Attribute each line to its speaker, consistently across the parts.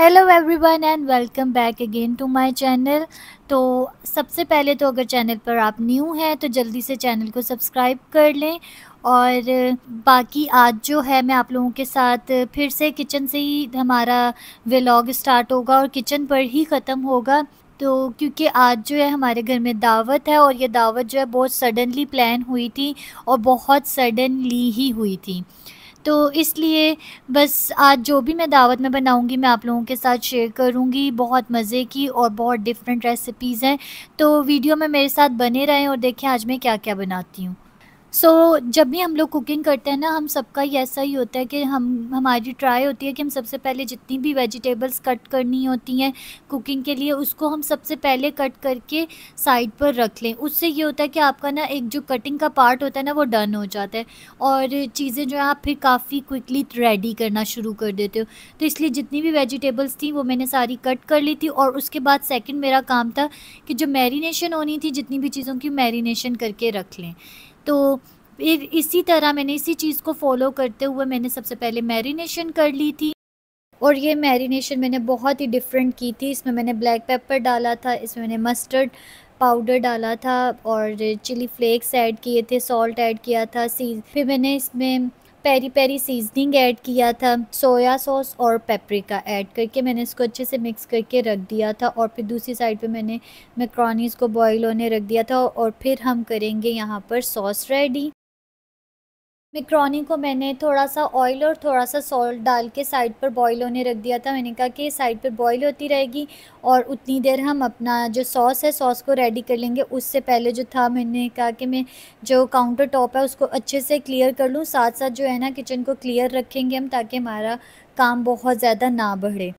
Speaker 1: hello everyone and welcome back again to my channel तो सबसे पहले तो अगर चैनल पर आप न्यू हैं तो जल्दी से चैनल को सब्सक्राइब कर लें और बाकी आज जो है मैं आप लोगों के साथ फिर से किचन से ही हमारा व्लॉग स्टार्ट होगा और किचन पर ही ख़त्म होगा तो क्योंकि आज जो है हमारे घर में दावत है और ये दावत जो है बहुत सडनली प्लान हुई थी और बहुत सडनली ही हुई थी तो इसलिए बस आज जो भी मैं दावत में बनाऊँगी मैं आप लोगों के साथ शेयर करूँगी बहुत मज़े की और बहुत डिफरेंट रेसिपीज़ हैं तो वीडियो में मेरे साथ बने रहें और देखें आज मैं क्या क्या बनाती हूँ सो so, जब भी हम लोग कुकिंग करते हैं ना हम सबका ही ऐसा ही होता है कि हम हमारी ट्राई होती है कि हम सबसे पहले जितनी भी वेजिटेबल्स कट करनी होती हैं कुकिंग के लिए उसको हम सबसे पहले कट करके साइड पर रख लें उससे ये होता है कि आपका ना एक जो कटिंग का पार्ट होता है ना वो डन हो जाता है और चीज़ें जो है आप फिर काफ़ी क्विकली रेडी करना शुरू कर देते हो तो इसलिए जितनी भी वेजिटेबल्स थी वो मैंने सारी कट कर ली थी और उसके बाद सेकेंड मेरा काम था कि जो मैरिनेशन होनी थी जितनी भी चीज़ों की मैरिनेशन करके रख लें तो फिर इसी तरह मैंने इसी चीज़ को फॉलो करते हुए मैंने सबसे पहले मैरिनेशन कर ली थी और ये मैरिनेशन मैंने बहुत ही डिफरेंट की थी इसमें मैंने ब्लैक पेपर डाला था इसमें मैंने मस्टर्ड पाउडर डाला था और चिली फ्लेक्स ऐड किए थे सॉल्ट ऐड किया था सी फिर मैंने इसमें पेरी पेरी सीजनिंग ऐड किया था सोया सॉस और पेपरिका ऐड करके मैंने इसको अच्छे से मिक्स करके रख दिया था और फिर दूसरी साइड पे मैंने मैक्रोनीज़ को बॉईल होने रख दिया था और फिर हम करेंगे यहाँ पर सॉस रेडी मैक्रोनी को मैंने थोड़ा सा ऑयल और थोड़ा सा सॉल्ट डाल के साइड पर बॉईल होने रख दिया था मैंने कहा कि साइड पर बॉईल होती रहेगी और उतनी देर हम अपना जो सॉस है सॉस को रेडी कर लेंगे उससे पहले जो था मैंने कहा कि मैं जो काउंटर टॉप है उसको अच्छे से क्लियर कर लूँ साथ साथ जो है ना किचन को क्लियर रखेंगे हम ताकि हमारा काम बहुत ज़्यादा ना बढ़े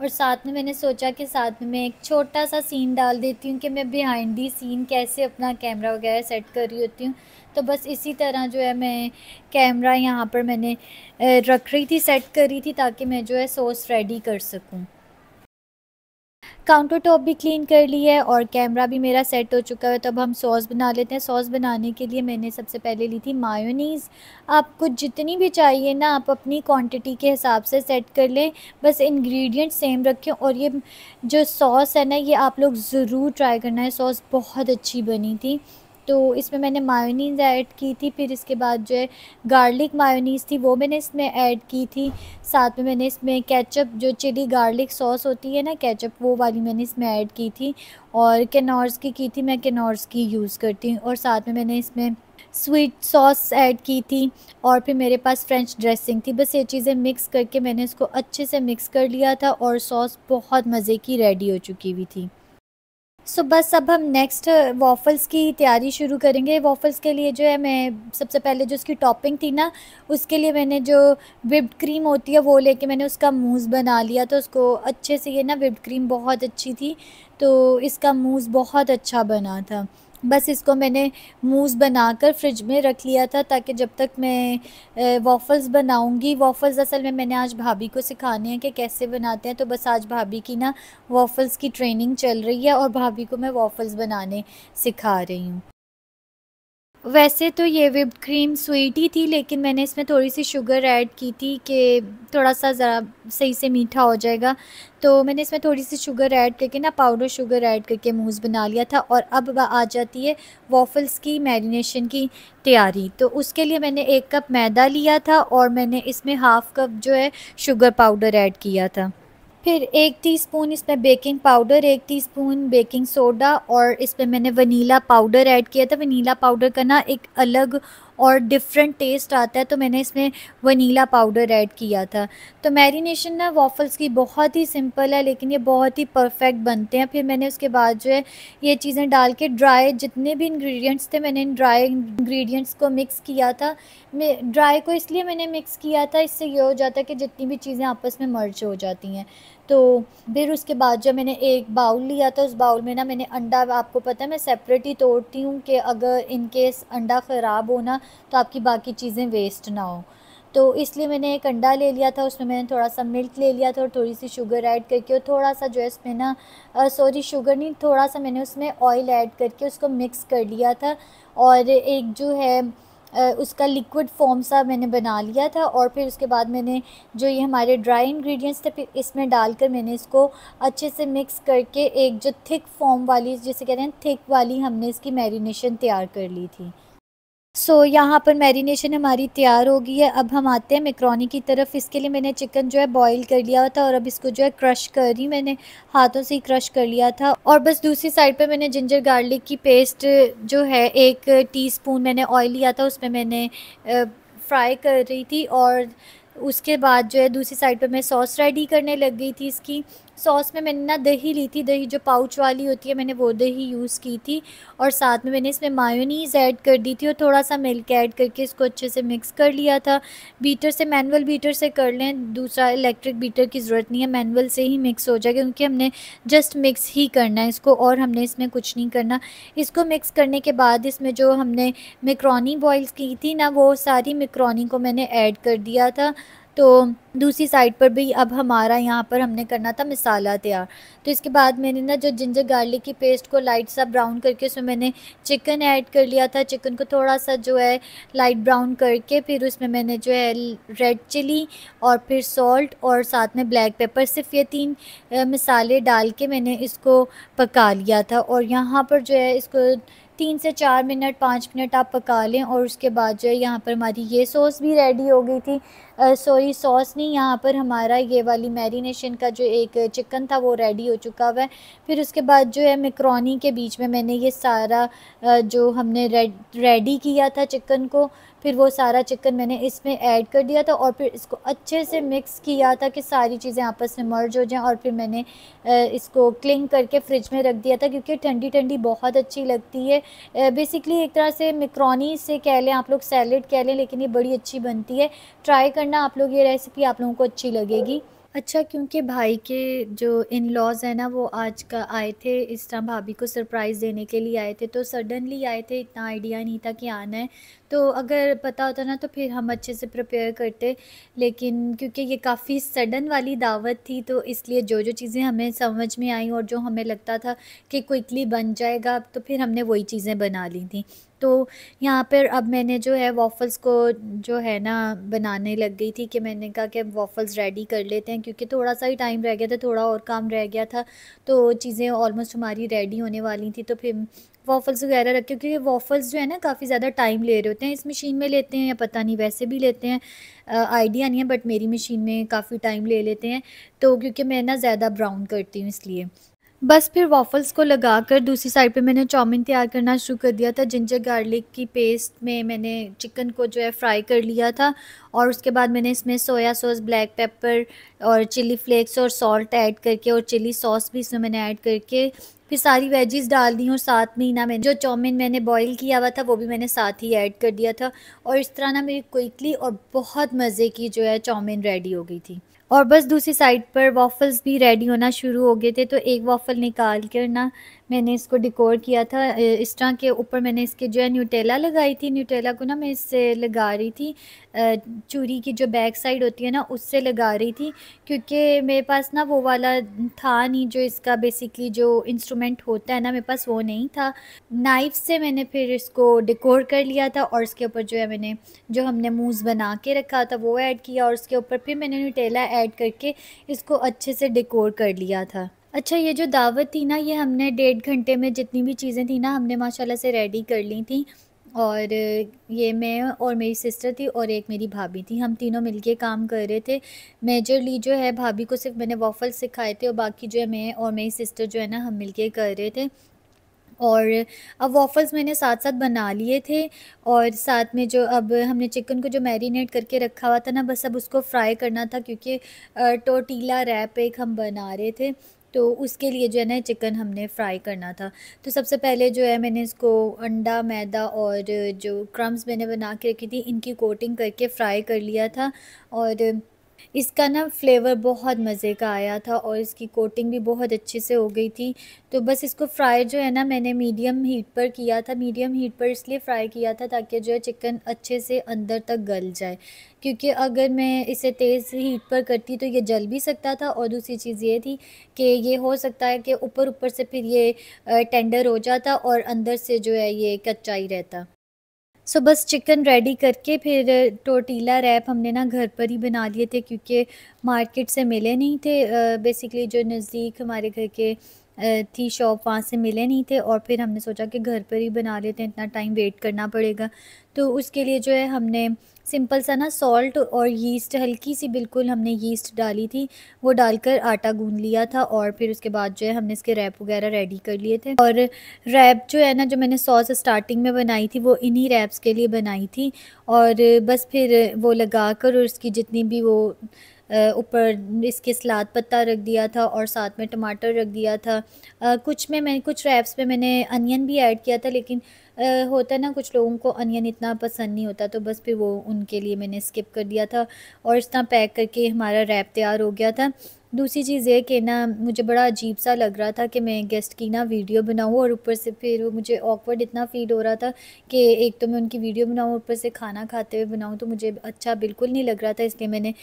Speaker 1: और साथ में मैंने सोचा कि साथ में मैं एक छोटा सा सीन डाल देती हूँ कि मैं बिहाइंड दी सीन कैसे अपना कैमरा वगैरह सेट कर रही होती हूँ तो बस इसी तरह जो है मैं कैमरा यहाँ पर मैंने रख रही थी सेट करी थी ताकि मैं जो है सोर्स रेडी कर सकूँ काउंटर टॉप भी क्लीन कर ली है और कैमरा भी मेरा सेट हो चुका है तो अब हम सॉस बना लेते हैं सॉस बनाने के लिए मैंने सबसे पहले ली थी मायोनीज़ आपको जितनी भी चाहिए ना आप अपनी क्वांटिटी के हिसाब से सेट कर लें बस इंग्रेडिएंट सेम रखें और ये जो सॉस है ना ये आप लोग ज़रूर ट्राई करना है सॉस बहुत अच्छी बनी थी तो इसमें मैंने मायोनीज ऐड की थी फिर इसके बाद जो है गार्लिक मायोनीज थी वो मैंने इसमें ऐड की थी साथ में मैंने इसमें केचप जो चिली गार्लिक सॉस होती है ना केचप वो वाली मैंने इसमें ऐड की थी और केनॉर्स की की थी मैं केनॉर्स की यूज़ करती हूँ और साथ में मैंने इसमें स्वीट सॉस ऐड की थी और फिर मेरे पास फ्रेंच ड्रेसिंग थी बस ये चीज़ें मिक्स करके मैंने इसको अच्छे से मिक्स कर लिया था और सॉस बहुत मज़े की रेडी हो चुकी हुई थी सो so, बस अब हम नेक्स्ट वॉफल्स uh, की तैयारी शुरू करेंगे वॉफल्स के लिए जो है मैं सबसे पहले जो उसकी टॉपिंग थी ना उसके लिए मैंने जो विप्ड क्रीम होती है वो लेके मैंने उसका मूज बना लिया तो उसको अच्छे से ये ना विप्ड क्रीम बहुत अच्छी थी तो इसका मूज बहुत अच्छा बना था बस इसको मैंने मूस बनाकर फ्रिज में रख लिया था ताकि जब तक मैं वॉफ़ल्स बनाऊंगी वॉफ़ल्स असल में मैंने आज भाभी को सिखाने हैं कि कैसे बनाते हैं तो बस आज भाभी की ना वॉफ़ल्स की ट्रेनिंग चल रही है और भाभी को मैं वॉफ़ल्स बनाने सिखा रही हूँ वैसे तो ये विप क्रीम स्वीट ही थी लेकिन मैंने इसमें थोड़ी सी शुगर ऐड की थी कि थोड़ा सा ज़रा सही से मीठा हो जाएगा तो मैंने इसमें थोड़ी सी शुगर ऐड करके ना पाउडर शुगर ऐड करके मूज़ बना लिया था और अब आ जाती है वॉफल्स की मैरिनेशन की तैयारी तो उसके लिए मैंने एक कप मैदा लिया था और मैंने इसमें हाफ़ कप जो है शुगर पाउडर ऐड किया था फिर एक टीस्पून इसमें बेकिंग पाउडर एक टीस्पून बेकिंग सोडा और इसमें मैंने वनीला पाउडर ऐड किया था वनीला पाउडर का ना एक अलग और डिफरेंट टेस्ट आता है तो मैंने इसमें वनीला पाउडर ऐड किया था तो मैरिनेशन ना वॉफल्स की बहुत ही सिंपल है लेकिन ये बहुत ही परफेक्ट बनते हैं फिर मैंने उसके बाद जो है ये चीज़ें डाल के ड्राई जितने भी इंग्रेडिएंट्स थे मैंने इन ड्राई इंग्रेडिएंट्स को मिक्स किया था ड्राई को इसलिए मैंने मिक्स किया था इससे ये हो जाता है कि जितनी भी चीज़ें आपस में मर्ज हो जाती हैं तो फिर उसके बाद जब मैंने एक बाउल लिया था उस बाउल में ना मैंने अंडा आपको पता है मैं सेपरेट ही तोड़ती हूँ कि अगर इनकेस अंडा ख़राब हो ना तो आपकी बाकी चीज़ें वेस्ट ना हो तो इसलिए मैंने एक अंडा ले लिया था उसमें मैंने थोड़ा सा मिल्क ले लिया था और थोड़ी सी शुगर ऐड करके और थोड़ा सा जो है इसमें ना सॉरी शुगर नहीं थोड़ा सा मैंने उसमें ऑयल ऐड करके उसको मिक्स कर लिया था और एक जो है उसका लिक्विड फॉर्म सा मैंने बना लिया था और फिर उसके बाद मैंने जो ये हमारे ड्राई इंग्रेडिएंट्स थे फिर इसमें डालकर मैंने इसको अच्छे से मिक्स करके एक जो थिक फॉर्म वाली जिसे कह रहे हैं थिक वाली हमने इसकी मैरिनेशन तैयार कर ली थी सो so, यहाँ पर मैरिनेशन हमारी तैयार हो गई है अब हम आते हैं मेकरोनी की तरफ इसके लिए मैंने चिकन जो है बॉईल कर लिया था और अब इसको जो है क्रश कर रही मैंने हाथों से ही क्रश कर लिया था और बस दूसरी साइड पे मैंने जिंजर गार्लिक की पेस्ट जो है एक टीस्पून मैंने ऑयल लिया था उसमें मैंने फ्राई कर रही थी और उसके बाद जो है दूसरी साइड पर मैं सॉस रेडी करने लग गई थी इसकी सॉस में मैंने ना दही ली थी दही जो पाउच वाली होती है मैंने वो दही यूज़ की थी और साथ में मैंने इसमें मायोनीज़ ऐड कर दी थी और थोड़ा सा मिल्क ऐड करके इसको अच्छे से मिक्स कर लिया था बीटर से मैनुअल बीटर से कर लें दूसरा इलेक्ट्रिक बीटर की ज़रूरत नहीं है मैनुअल से ही मिक्स हो जाएगा क्योंकि हमने जस्ट मिक्स ही करना है इसको और हमने इसमें कुछ नहीं करना इसको मिक्स करने के बाद इसमें जो हमने मिक्रोनी बॉइल्स की थी ना वो सारी मिक्रोनी को मैंने ऐड कर दिया था तो दूसरी साइड पर भी अब हमारा यहाँ पर हमने करना था मसाला तैयार तो इसके बाद मैंने ना जो जिंजर गार्लिक की पेस्ट को लाइट सा ब्राउन करके उसमें मैंने चिकन ऐड कर लिया था चिकन को थोड़ा सा जो है लाइट ब्राउन करके फिर उसमें मैंने जो है रेड चिली और फिर सॉल्ट और साथ में ब्लैक पेपर सिर्फ ये तीन मसाले डाल के मैंने इसको पका लिया था और यहाँ पर जो है इसको तीन से चार मिनट पाँच मिनट आप पका लें और उसके बाद जो है यहाँ पर हमारी ये सॉस भी रेडी हो गई थी सॉरी सॉस नहीं यहाँ पर हमारा ये वाली मैरिनेशन का जो एक चिकन था वो रेडी हो चुका हुआ है फिर उसके बाद जो है मेकरोनी के बीच में मैंने ये सारा जो हमने रेड रेडी किया था चिकन को फिर वो सारा चिकन मैंने इसमें ऐड कर दिया था और फिर इसको अच्छे से मिक्स किया था कि सारी चीज़ें आपस में मर्ज हो जाएं और फिर मैंने इसको क्लिंग करके फ्रिज में रख दिया था क्योंकि ठंडी ठंडी बहुत अच्छी लगती है बेसिकली एक तरह से मिक्रोनी से कह लें आप लोग सैलड कह लें लेकिन ये बड़ी अच्छी बनती है ट्राई करना आप लोग ये रेसिपी आप लोगों को अच्छी लगेगी अच्छा क्योंकि भाई के जो इन-लॉज़ हैं ना वो आज का आए थे इस तरह भाभी को सरप्राइज़ देने के लिए आए थे तो सडनली आए थे इतना आइडिया नहीं था कि आना है तो अगर पता होता ना तो फिर हम अच्छे से प्रिपेयर करते लेकिन क्योंकि ये काफ़ी सडन वाली दावत थी तो इसलिए जो जो चीज़ें हमें समझ में आई और जो हमें लगता था कि क्विकली बन जाएगा तो फिर हमने वही चीज़ें बना ली थी तो यहाँ पर अब मैंने जो है वॉफ़ल्स को जो है ना बनाने लग गई थी कि मैंने कहा कि वॉफ़ल्स रेडी कर लेते हैं क्योंकि थोड़ा सा ही टाइम रह गया था थोड़ा और काम रह गया था तो चीज़ें ऑलमोस्ट हमारी रेडी होने वाली थी तो फिर वॉफ़ल्स वगैरह रखे क्योंकि वॉफ़ल्स जो है ना काफ़ी ज़्यादा टाइम ले रहे होते हैं इस मशीन में लेते हैं या पता नहीं वैसे भी लेते हैं आइडिया नहीं है बट मेरी मशीन में काफ़ी टाइम ले लेते हैं तो क्योंकि मैं ना ज़्यादा ब्राउन करती हूँ इसलिए बस फिर वॉफल्स को लगा कर दूसरी साइड पे मैंने चाउमीन तैयार करना शुरू कर दिया था जिंजर गार्लिक की पेस्ट में मैंने चिकन को जो है फ्राई कर लिया था और उसके बाद मैंने इसमें सोया सॉस ब्लैक पेपर और चिली फ्लेक्स और सॉल्ट ऐड करके और चिली सॉस भी इसमें मैंने ऐड करके फिर सारी वेजीज डाल दी हूँ साथ में ही ना मैंने जो चाउमीन मैंने बॉईल किया हुआ था वो भी मैंने साथ ही ऐड कर दिया था और इस तरह ना मेरी क्विकली और बहुत मज़े की जो है चाउमीन रेडी हो गई थी और बस दूसरी साइड पर वॉफ़ल्स भी रेडी होना शुरू हो गए थे तो एक वॉफ़ल निकाल कर ना मैंने इसको डिकोर किया था इस तरह के ऊपर मैंने इसके जो है न्यूटेला लगाई थी न्यूटेला को ना मैं इससे लगा रही थी चूड़ी की जो बैक साइड होती है ना उससे लगा रही थी क्योंकि मेरे पास ना वो वाला था नहीं जो इसका बेसिकली जो इंस्ट्रूमेंट होता है ना मेरे पास वो नहीं था नाइफ से मैंने फिर इसको डिकोर कर लिया था और उसके ऊपर जो है मैंने जो हमने मूज बना के रखा था वो ऐड किया और उसके ऊपर फिर मैंने न्यूटेला ऐड करके इसको अच्छे से डिकोर कर लिया था अच्छा ये जो दावत थी ना ये हमने डेढ़ घंटे में जितनी भी चीज़ें थी ना हमने माशाल्लाह से रेडी कर ली थी और ये मैं और मेरी सिस्टर थी और एक मेरी भाभी थी हम तीनों मिलके काम कर रहे थे मेजरली जो है भाभी को सिर्फ मैंने वॉफल सिखाए थे और बाकी जो है मैं और मेरी सिस्टर जो है ना हम मिलके कर रहे थे और अब वॉफल्स मैंने साथ साथ बना लिए थे और साथ में जो अब हमने चिकन को जो मैरिनेट करके रखा हुआ था ना बस अब उसको फ्राई करना था क्योंकि टोटीला रैप एक हम बना रहे थे तो उसके लिए जो है ना चिकन हमने फ्राई करना था तो सबसे पहले जो है मैंने इसको अंडा मैदा और जो क्रम्स मैंने बना के रखी थी इनकी कोटिंग करके फ्राई कर लिया था और इसका ना फ्लेवर बहुत मज़े का आया था और इसकी कोटिंग भी बहुत अच्छे से हो गई थी तो बस इसको फ्राई जो है ना मैंने मीडियम हीट पर किया था मीडियम हीट पर इसलिए फ्राई किया था ताकि जो है चिकन अच्छे से अंदर तक गल जाए क्योंकि अगर मैं इसे तेज़ हीट पर करती तो ये जल भी सकता था और दूसरी चीज़ ये थी कि ये हो सकता है कि ऊपर ऊपर से फिर ये टेंडर हो जाता और अंदर से जो है ये कच्चा ही रहता सो so, बस चिकन रेडी करके फिर टोटीला रैप हमने ना घर पर ही बना लिए थे क्योंकि मार्केट से मिले नहीं थे बेसिकली जो नज़दीक हमारे घर के थी शॉप वहाँ से मिले नहीं थे और फिर हमने सोचा कि घर पर ही बना लेते हैं इतना टाइम वेट करना पड़ेगा तो उसके लिए जो है हमने सिंपल सा ना सॉल्ट और यीस्ट हल्की सी बिल्कुल हमने यीस्ट डाली थी वो डालकर आटा गूंद लिया था और फिर उसके बाद जो है हमने इसके रैप वगैरह रेडी कर लिए थे और रैप जो है ना जो मैंने सॉस स्टार्टिंग में बनाई थी वो इन्हीं रैप्स के लिए बनाई थी और बस फिर वो लगा कर और उसकी जितनी भी वो ऊपर इसके सलाद पत्ता रख दिया था और साथ में टमाटर रख दिया था आ, कुछ में मैं कुछ रैप्स में मैंने अनियन भी ऐड किया था लेकिन आ, होता ना कुछ लोगों को अनियन इतना पसंद नहीं होता तो बस फिर वो उनके लिए मैंने स्किप कर दिया था और इस तरह पैक करके हमारा रैप तैयार हो गया था दूसरी चीज़ ये कि ना मुझे बड़ा अजीब सा लग रहा था कि मैं गेस्ट की ना वीडियो बनाऊँ और ऊपर से फिर मुझे ऑकवर्ड इतना फील हो रहा था कि एक तो मैं उनकी वीडियो बनाऊँ ऊपर से खाना खाते हुए बनाऊँ तो मुझे अच्छा बिल्कुल नहीं लग रहा था इसलिए मैंने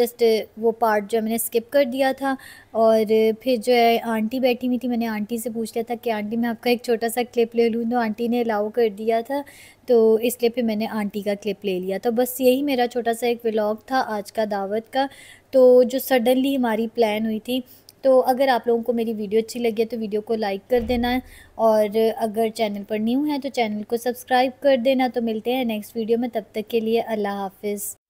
Speaker 1: जस्ट वो पार्ट जो मैंने स्किप कर दिया था और फिर जो है आंटी बैठी हुई थी मैंने आंटी से पूछ लिया था कि आंटी मैं आपका एक छोटा सा क्लिप ले लूँ तो आंटी ने अलाउ कर दिया था तो इसलिए फिर मैंने आंटी का क्लिप ले लिया तो बस यही मेरा छोटा सा एक व्लॉग था आज का दावत का तो जो सडनली हमारी प्लान हुई थी तो अगर आप लोगों को मेरी वीडियो अच्छी लगी है तो वीडियो को लाइक कर देना और अगर चैनल पर न्यू है तो चैनल को सब्सक्राइब कर देना तो मिलते हैं नेक्स्ट वीडियो में तब तक के लिए अल्लाह हाफिज़